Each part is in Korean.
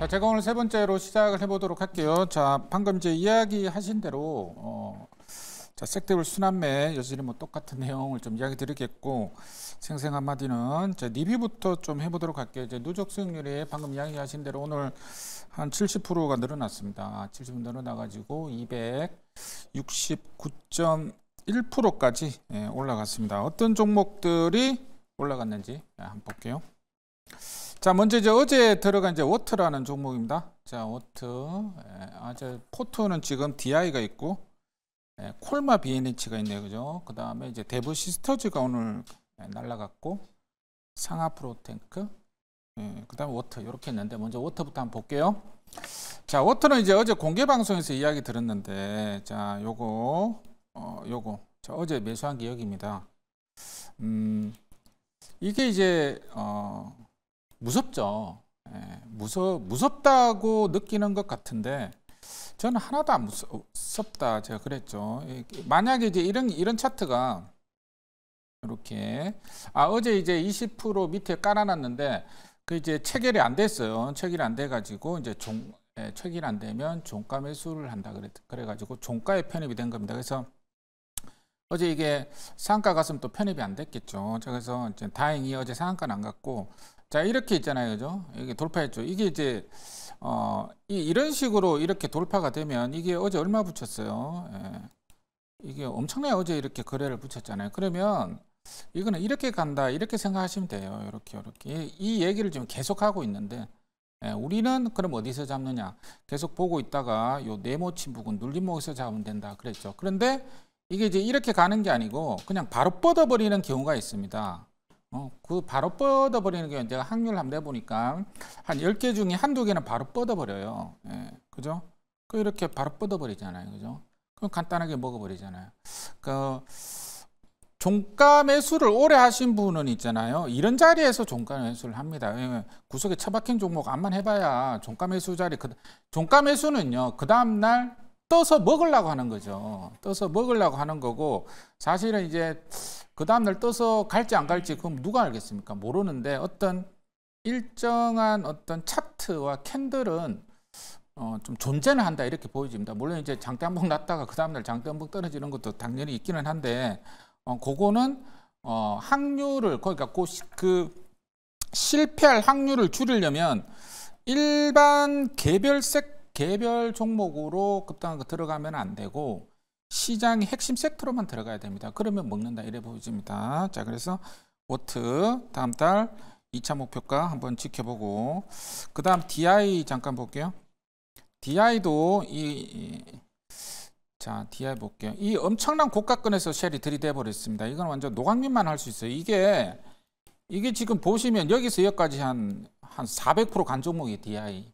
자, 제가 오늘 세 번째로 시작을 해보도록 할게요. 자, 방금 이제 이야기하신 대로 어, 자, 색대불 순환매 여전히 뭐 똑같은 내용을 좀 이야기 드리겠고 생생 한마디는 이 리뷰부터 좀 해보도록 할게요. 이제 누적 수익률이 방금 이야기하신 대로 오늘 한 70%가 늘어났습니다. 70% 늘어나가지고 269.1%까지 예, 올라갔습니다. 어떤 종목들이 올라갔는지 예, 한번 볼게요. 자, 먼저 이제 어제 들어간 이제 워터라는 종목입니다. 자, 워터 예, 아, 저 포트는 지금 DI가 있고, 예, 콜마 BNH가 있네요. 그죠? 그 다음에 이제 데브 시스터즈가 오늘 예, 날라갔고, 상하 프로탱크, 예, 그 다음에 워터 이렇게 있는데, 먼저 워터부터 한번 볼게요. 자, 워터는 이제 어제 공개 방송에서 이야기 들었는데, 자, 요거, 어, 요거. 자, 어제 매수한 기억입니다. 음, 이게 이제, 어, 무섭죠. 예, 무서 무섭다고 느끼는 것 같은데 저는 하나도 안 무섭다 제가 그랬죠. 만약에 이제 이런 이런 차트가 이렇게 아 어제 이제 20% 밑에 깔아놨는데 그 이제 체결이 안 됐어요. 체결이 안 돼가지고 이제 종 예, 체결이 안 되면 종가 매수를 한다 그래 그래가지고 종가에 편입이 된 겁니다. 그래서 어제 이게 상한가 갔으면 또 편입이 안 됐겠죠. 그래서 다행히 어제 상가는안 갔고 자 이렇게 있잖아요, 그죠? 이게 돌파했죠. 이게 이제 어, 이, 런 식으로 이렇게 돌파가 되면 이게 어제 얼마 붙였어요? 예. 이게 엄청나게 어제 이렇게 거래를 붙였잖아요. 그러면 이거는 이렇게 간다 이렇게 생각하시면 돼요. 이렇게 이렇게 이 얘기를 지금 계속 하고 있는데 예, 우리는 그럼 어디서 잡느냐? 계속 보고 있다가 요 네모친 부분 눌림목에서 잡으면 된다 그랬죠. 그런데 이게 이제 이렇게 가는 게 아니고 그냥 바로 뻗어버리는 경우가 있습니다. 어, 그 바로 뻗어버리는 게 이제 확률 함대 보니까 한 10개 중에 한두 개는 바로 뻗어버려요. 예, 그죠? 그 이렇게 바로 뻗어버리잖아요. 그죠? 그럼 간단하게 먹어버리잖아요. 그 종가 매수를 오래 하신 분은 있잖아요. 이런 자리에서 종가 매수를 합니다. 왜냐면 예, 구석에 처박힌 종목 안만 해봐야 종가 매수 자리, 그, 종가 매수는요, 그 다음날 떠서 먹으려고 하는 거죠. 떠서 먹으려고 하는 거고 사실은 이제 그 다음날 떠서 갈지 안 갈지 그럼 누가 알겠습니까? 모르는데 어떤 일정한 어떤 차트와 캔들은 어, 좀 존재는 한다 이렇게 보여집니다. 물론 이제 장대 한번 났다가 그 다음날 장대 한번 떨어지는 것도 당연히 있기는 한데 어, 그거는 어, 확률을 그러니까 그, 그 실패할 확률을 줄이려면 일반 개별 섹 개별 종목으로 급등한 거 들어가면 안 되고 시장의 핵심 섹터로만 들어가야 됩니다. 그러면 먹는다 이래 보여집니다. 자 그래서 워트 다음 달 2차 목표가 한번 지켜보고 그 다음 DI 잠깐 볼게요. DI도 이 자, DI 볼게요. 이 엄청난 고가권에서 셸이 들이대 버렸습니다. 이건 완전 노광민만 할 수 있어요. 이게 이게 지금 보시면 여기서 여기까지 한 한 400%간 종목이 DI.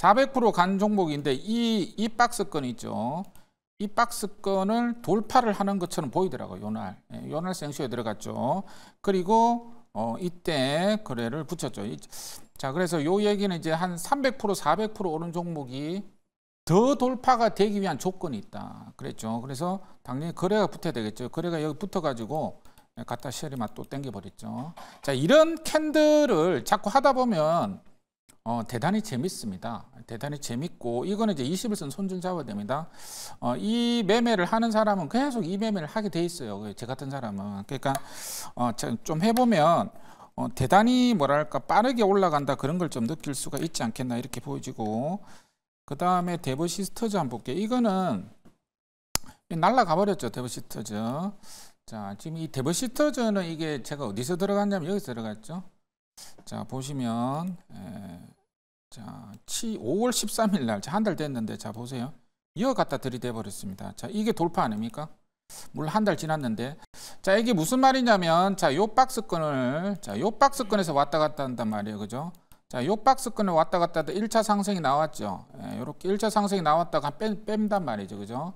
400%간 종목인데 이, 이 박스권 있죠. 이 박스권을 돌파를 하는 것처럼 보이더라고요. 요날. 예, 요날 생쇼에 들어갔죠. 그리고 어, 이때 거래를 붙였죠. 자, 그래서 요 얘기는 이제 한 300%, 400% 오른 종목이 더 돌파가 되기 위한 조건이 있다. 그랬죠. 그래서 당연히 거래가 붙어야 되겠죠. 거래가 여기 붙어가지고 예, 갖다 쉐리맛 또 땡겨버렸죠. 자, 이런 캔들을 자꾸 하다 보면 어, 대단히 재밌습니다. 대단히 재밌고 이거는 이제 21선 손절자화됩니다. 어, 이 매매를 하는 사람은 계속 이 매매를 하게 돼 있어요. 그 제 같은 사람은 그러니까 어, 좀 해보면 어, 대단히 뭐랄까 빠르게 올라간다 그런 걸 좀 느낄 수가 있지 않겠나 이렇게 보여지고 그 다음에 데브시스터즈 한번 볼게요. 이거는 날라가 버렸죠 데브시스터즈. 자 지금 이 데브시스터즈는 이게 제가 어디서 들어갔냐면 여기서 들어갔죠. 자 보시면 에, 자 5월 13일 날 한 달 됐는데 자 보세요 이어 갖다 들이대 버렸습니다 자 이게 돌파 아닙니까 물 한 달 지났는데 자 이게 무슨 말이냐면 자 요 박스권을 자요 박스권에서 왔다 갔다 한단 말이에요 그죠 자, 요 박스권에 왔다 갔다 하다 1차 상승이 나왔죠. 이렇게 예, 1차 상승이 나왔다가 뺀, 뺀단 말이죠. 그죠?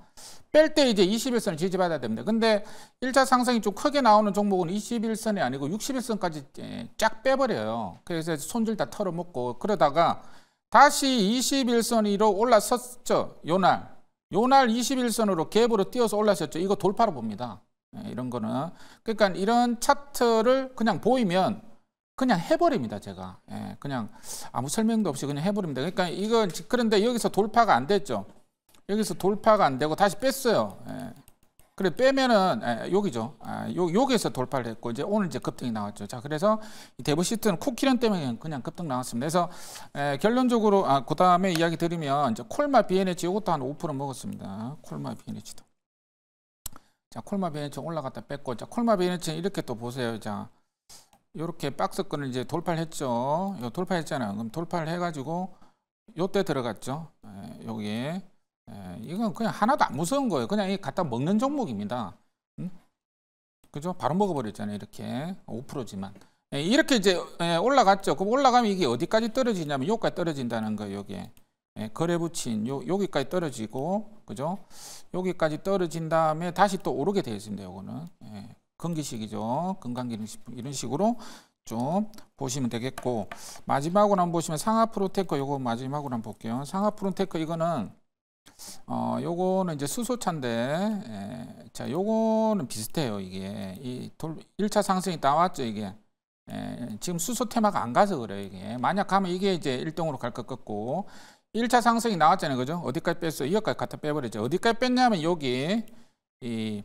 뺄 때 이제 21선을 지지받아야 됩니다. 근데 1차 상승이 좀 크게 나오는 종목은 21선이 아니고 61선까지 예, 쫙 빼버려요. 그래서 손질 다 털어먹고 그러다가 다시 21선 위로 올라섰죠. 요 날. 요날 21선으로 갭으로 뛰어서 올라섰죠. 이거 돌파로 봅니다. 예, 이런 거는. 그러니까 이런 차트를 그냥 보이면 그냥 해버립니다, 제가. 예, 그냥 아무 설명도 없이 그냥 해버립니다. 그러니까 이건 그런데 여기서 돌파가 안 됐죠. 여기서 돌파가 안 되고 다시 뺐어요. 예. 그래 빼면은 예, 여기죠. 아, 요, 여기에서 돌파를 했고 이제 오늘 이제 급등이 나왔죠. 자 그래서 데브 시트는 쿠키런 때문에 그냥 급등 나왔습니다. 그래서 예, 결론적으로 아, 그 다음에 이야기 드리면 이제 콜마 BNH 이것도 한 5% 먹었습니다. 콜마 BNH도. 자 콜마 BNH 올라갔다 뺐고 자 콜마 BNH 이렇게 또 보세요. 자 이렇게 박스권을 이제 돌파를 했죠. 요 돌파했잖아. 요 그럼 돌파를 해가지고 요 때 들어갔죠. 에, 예, 여기에 에, 예, 이건 그냥 하나도 안 무서운 거예요. 그냥 이 갖다 먹는 종목입니다. 음? 그죠? 바로 먹어버렸잖아요. 이렇게 5%지만 에, 예, 이렇게 이제 올라갔죠. 그럼 올라가면 이게 어디까지 떨어지냐면 요까지 떨어진다는 거예요. 여기에 거래 붙인 요 여기까지 떨어지고 그죠? 여기까지 떨어진 다음에 다시 또 오르게 되어 있습니다. 요거는 건기식이죠. 건강기능식품 이런 식으로 좀 보시면 되겠고 마지막으로 한번 보시면 상하 프로테크 요거 마지막으로 한번 볼게요. 상하 프로테크 이거는 어 요거는 이제 수소차인데 에, 예, 자 요거는 비슷해요 이게 이 돌, 1차 상승이 나왔죠 이게 에, 예, 지금 수소 테마가 안 가서 그래요 이게 만약 가면 이게 이제 1등으로 갈 것 같고 1차 상승이 나왔잖아요 그죠 어디까지 뺐어 이어까지 갖다 빼버리죠 어디까지 뺐냐면 여기 이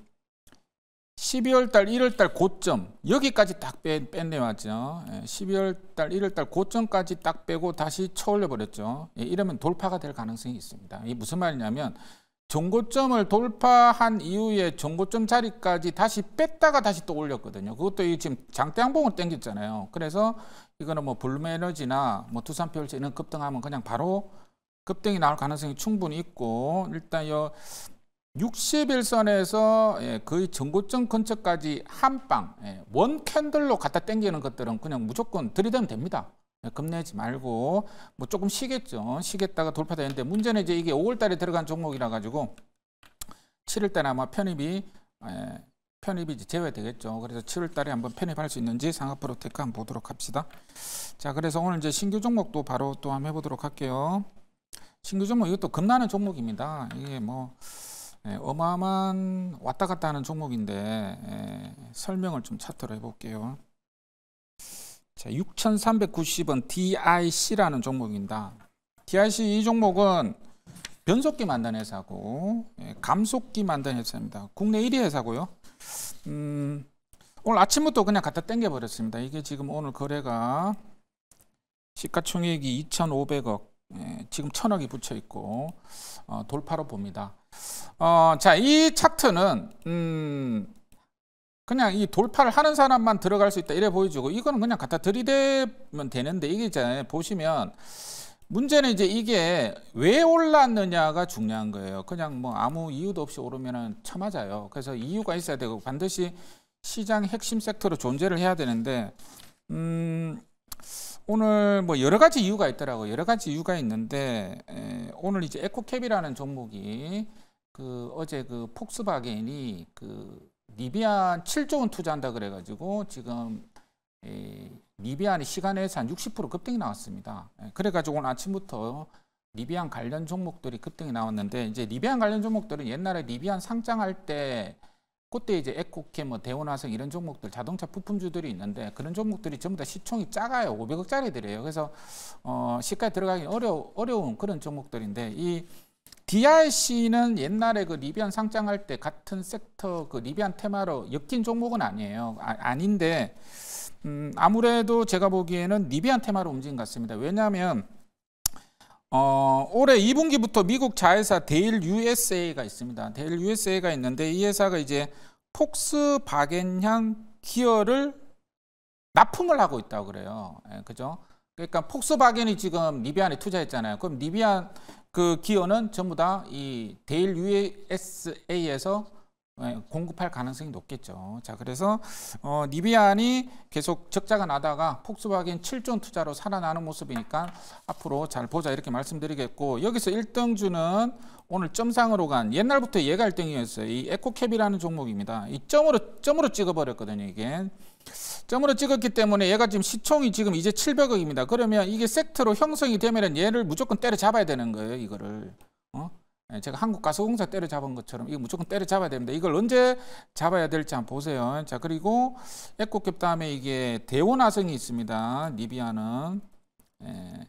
12월 달, 1월 달 고점 여기까지 딱 뺀, 뺀내왔죠. 12월 달, 1월 달 고점까지 딱 빼고 다시 쳐올려 버렸죠. 예, 이러면 돌파가 될 가능성이 있습니다. 이게 무슨 말이냐면 정고점을 돌파한 이후에 정고점 자리까지 다시 뺐다가 다시 또 올렸거든요. 그것도 지금 장대양봉을 땡겼잖아요. 그래서 이거는 뭐 블루에너지나 뭐두산표일제 이런 급등하면 그냥 바로 급등이 나올 가능성이 충분히 있고 일단 요 육시별선에서 예, 거의 전고점 근처까지 한 방, 예, 원 캔들로 갖다 당기는 것들은 그냥 무조건 들이대면 됩니다. 예, 겁내지 말고 뭐 조금 쉬겠죠. 쉬겠다가 돌파되는데 문제는 이제 이게 5월 달에 들어간 종목이라 가지고 7월 달에 아마 편입이 편입이 제외되겠죠. 그래서 7월 달에 한번 편입할 수 있는지 상하프로테크 한번 보도록 합시다. 자, 그래서 오늘 이제 신규 종목도 바로 또 한번 해보도록 할게요. 신규 종목 이것도 겁나는 종목입니다. 이게 뭐 예, 어마어마한 왔다 갔다 하는 종목인데 예, 설명을 좀 차트로 해볼게요. 자, 6,390원 DIC라는 종목입니다. DIC 이 종목은 변속기 만든 회사고 예, 감속기 만든 회사입니다. 국내 1위 회사고요. 음, 오늘 아침부터 그냥 갖다 땡겨버렸습니다. 이게 지금 오늘 거래가 시가총액이 2,500억 예, 지금 천억이 붙여 있고 어, 돌파로 봅니다. 어, 자, 이 차트는 음, 그냥 이 돌파를 하는 사람만 들어갈 수 있다 이래 보여주고 이거는 그냥 갖다 들이대면 되는데 이게 이제 보시면 문제는 이제 이게 왜 올랐느냐가 중요한 거예요. 그냥 뭐 아무 이유도 없이 오르면은 맞아요 그래서 이유가 있어야 되고 반드시 시장 핵심 섹터로 존재를 해야 되는데 음. 오늘 뭐 여러 가지 이유가 있더라고요. 여러 가지 이유가 있는데 에, 오늘 이제 에코캡이라는 종목이 그 어제 그 폭스바겐이 그 리비안 7조 원 투자한다 그래가지고 지금 에, 리비안의 시간에서 한 60% 급등이 나왔습니다. 에, 그래가지고 오늘 아침부터 리비안 관련 종목들이 급등이 나왔는데 이제 리비안 관련 종목들은 옛날에 리비안 상장할 때 그때 이제 에코케, 뭐 대원화성 이런 종목들 자동차 부품주들이 있는데 그런 종목들이 전부 다 시총이 작아요. 500억짜리들이에요. 그래서 어, 시가에 들어가기 어려 어려운 그런 종목들인데 이 DRC는 옛날에 그 리비안 상장할 때 같은 섹터 그 리비안 테마로 엮인 종목은 아니에요. 아, 아, 닌데 음, 아무래도 제가 보기에는 리비안 테마로 움직인 것 같습니다. 왜냐하면 어, 올해 2분기부터 미국 자회사 데일 USA가 있습니다. 데일 USA가 있는데 이 회사가 이제 폭스바겐향 기어를 납품을 하고 있다고 그래요. 예, 그죠? 그러니까 폭스바겐이 지금 리비안에 투자했잖아요. 그럼 리비안 그 기어는 전부 다 이 데일 USA에서 예, 공급할 가능성이 높겠죠. 자, 그래서 어, 니비안이 계속 적자가 나다가 폭스바겐 7조 투자로 살아나는 모습이니까 앞으로 잘 보자 이렇게 말씀드리겠고 여기서 1등주는 오늘 점상으로 간 옛날부터 얘가 1등이었어요. 이 에코캡이라는 종목입니다. 이 점으로 점으로 찍어버렸거든요. 이게 점으로 찍었기 때문에 얘가 지금 시총이 지금 이제 700억입니다. 그러면 이게 섹트로 형성이 되면 얘를 무조건 때려잡아야 되는 거예요. 이거를. 예, 제가 한국 가스공사 때려잡은 것처럼 이거 무조건 때려잡아야 됩니다. 이걸 언제 잡아야 될지 한번 보세요. 자 그리고 에코캡 다음에 이게 대원화성이 있습니다. 리비아는 예.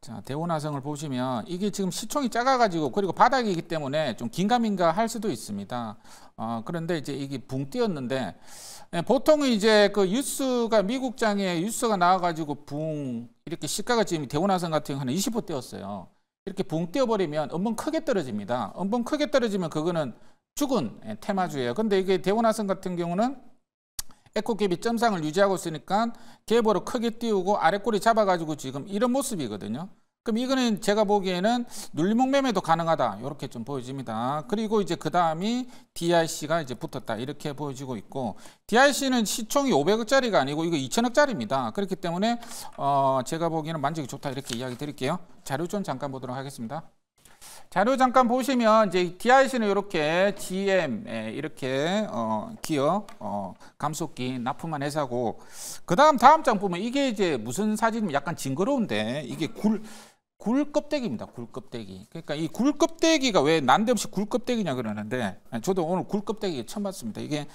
자 대원화성을 보시면 이게 지금 시총이 작아가지고 그리고 바닥이기 때문에 좀 긴가민가 할 수도 있습니다. 어, 그런데 이제 이게 붕 뛰었는데 예, 보통 은 이제 그 뉴스가 미국장에 뉴스가 나와가지고 붕 이렇게 시가가 지금 대원화성 같은 경우는 20% 뛰었어요. 이렇게 붕 띄어버리면 음봉 크게 떨어집니다. 음봉 크게 떨어지면 그거는 죽은 예, 테마주예요. 근데 이게 대원화선 같은 경우는 에코갭이 점상을 유지하고 있으니까 갭으로 크게 띄우고 아래 꼬리 잡아가지고 지금 이런 모습이거든요. 그럼 이거는 제가 보기에는 눌림목 매매도 가능하다. 이렇게 좀 보여집니다. 그리고 이제 그 다음이 DIC가 이제 붙었다. 이렇게 보여지고 있고 DIC는 시총이 500억짜리가 아니고 이거 2000억짜리입니다. 그렇기 때문에 어 제가 보기에는 만족이 좋다. 이렇게 이야기 드릴게요. 자료 좀 잠깐 보도록 하겠습니다. 자료 잠깐 보시면 이제 DIC는 이렇게 GM 예, 이렇게 어 기업 어 감속기 납품한 회사고 그다음 다음 장 보면 이게 이제 무슨 사진이 약간 징그러운데 이게 굴굴 껍데기입니다. 굴 껍데기. 그러니까 이 굴 껍데기가 왜 난데없이 굴 껍데기냐 그러는데 예, 저도 오늘 굴 껍데기 처음 봤습니다. 이게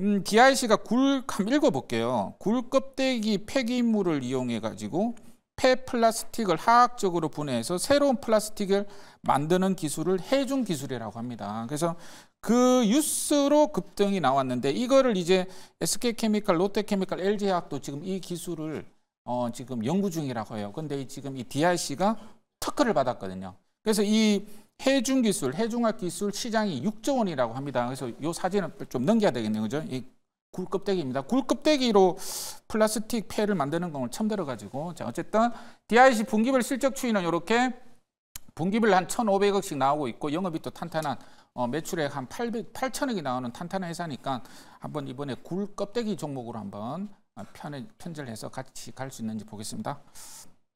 음, DIC가 굴 한번 읽어볼게요. 굴 껍데기 폐기물을 이용해 가지고 폐 플라스틱을 화학적으로 분해해서 새로운 플라스틱을 만드는 기술을 해준 기술이라고 합니다. 그래서 그 뉴스로 급등이 나왔는데 이거를 이제 SK케미칼, 롯데케미칼, LG화학도 지금 이 기술을 어, 지금 연구 중이라고 해요. 근데 지금 이 DRC가 특허를 받았거든요. 그래서 이 해중 기술, 해중학 기술 시장이 6조 원이라고 합니다. 그래서 이 사진을 좀 넘겨야 되겠네요. 그죠? 이 굴껍데기입니다. 굴껍데기로 플라스틱 폐를 만드는 건 처음 들어가지고 자 어쨌든 DIC 분기별 실적 추이는 이렇게 분기별 한 1,500억씩 나오고 있고 영업이 또 탄탄한 어, 매출액 한 800, 8천억이 나오는 탄탄한 회사니까 한번 이번에 굴껍데기 종목으로 한번 아, 편에, 편지를 해서 같이 갈 수 있는지 보겠습니다.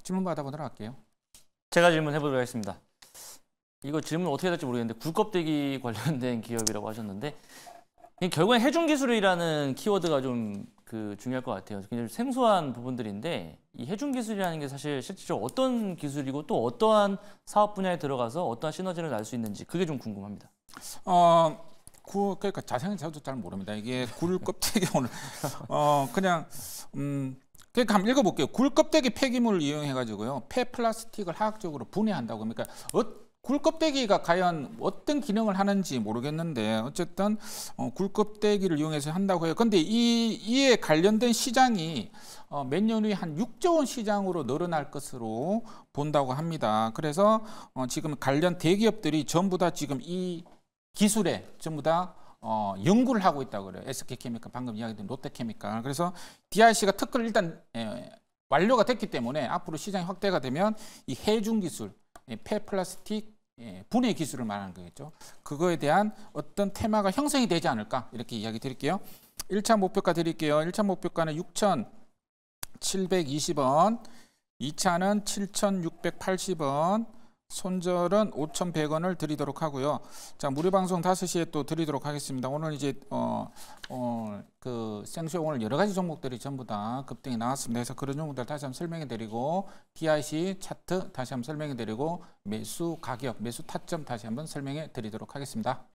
질문 받아보도록 할게요. 제가 질문해 보도록 하겠습니다. 이거 질문 어떻게 될지 모르겠는데 굴껍데기 관련된 기업이라고 하셨는데 결국엔 해중기술이라는 키워드가 좀 그 중요할 것 같아요. 굉장히 생소한 부분들인데 이 해중기술이라는 게 사실 실질적으로 어떤 기술이고 또 어떠한 사업 분야에 들어가서 어떠한 시너지를 낼 수 있는지 그게 좀 궁금합니다. 어, 구 그러니까 자세한 저도 잘 모릅니다. 이게 굴 껍데기 오늘 어 그냥 음 그러니까 한번 읽어볼게요. 굴 껍데기 폐기물을 이용해가지고요 폐 플라스틱을 화학적으로 분해한다고 그러니까 어, 굴 껍데기가 과연 어떤 기능을 하는지 모르겠는데 어쨌든 어, 굴 껍데기를 이용해서 한다고 해요. 근데 이 이에 관련된 시장이 어, 몇년 후에 한 6조 원 시장으로 늘어날 것으로 본다고 합니다. 그래서 어, 지금 관련 대기업들이 전부 다 지금 이 기술에 전부 다 어, 연구를 하고 있다고 그래요. SK케미칼 방금 이야기했던 롯데케미칼. 그래서 DRC가 특허를 일단 에, 예, 완료가 됐기 때문에 앞으로 시장이 확대가 되면 이 해중 기술, 예, 폐플라스틱 예, 분해 기술을 말하는 거겠죠. 그거에 대한 어떤 테마가 형성이 되지 않을까 이렇게 이야기 드릴게요. 1차 목표가 드릴게요. 1차 목표가는 6,720원, 2차는 7,680원, 손절은 5,100원을 드리도록 하고요. 자, 무료 방송 5시에 또 드리도록 하겠습니다. 오늘 이제 어 어그 생수용 오늘 여러 가지 종목들이 전부 다 급등이 나왔습니다. 그래서 그런 종목들 다시 한번 설명해 드리고 DIC 차트 다시 한번 설명해 드리고 매수 가격, 매수 타점 다시 한번 설명해 드리도록 하겠습니다.